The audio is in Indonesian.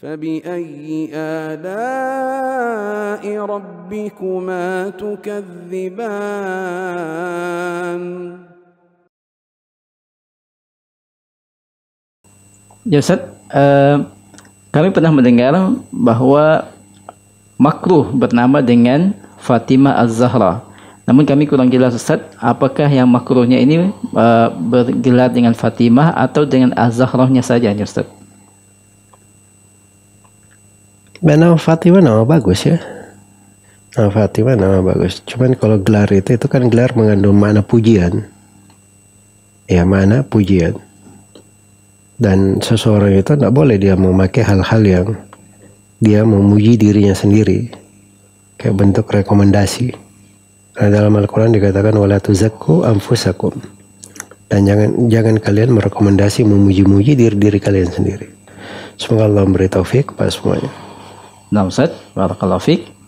فبأي آلاء ربكما تكذبان Ya Ustaz, eh, kami pernah mendengar bahwa makruh bernama dengan Fatimah Az-Zahra. Namun kami kurang jelas Ustaz, apakah yang makruhnya ini uh, bergelar dengan Fatimah atau dengan az Zahra nya saja Ustaz? Nama Fatima nama bagus ya. Nama Fatima nama bagus. Cuman kalau gelar itu itu kan gelar mengandung mana pujian. Ya mana pujian. Dan seseorang itu tidak boleh dia memakai hal-hal yang dia memuji dirinya sendiri. Kayak bentuk rekomendasi. Karena dalam Al-Quran dikatakan wala tuzakku anfusakum. Dan jangan jangan kalian merekomendasi memuji-muji diri diri kalian sendiri. Semoga Allah memberi taufik kepada semuanya. Namsat, Barakallahu Fik.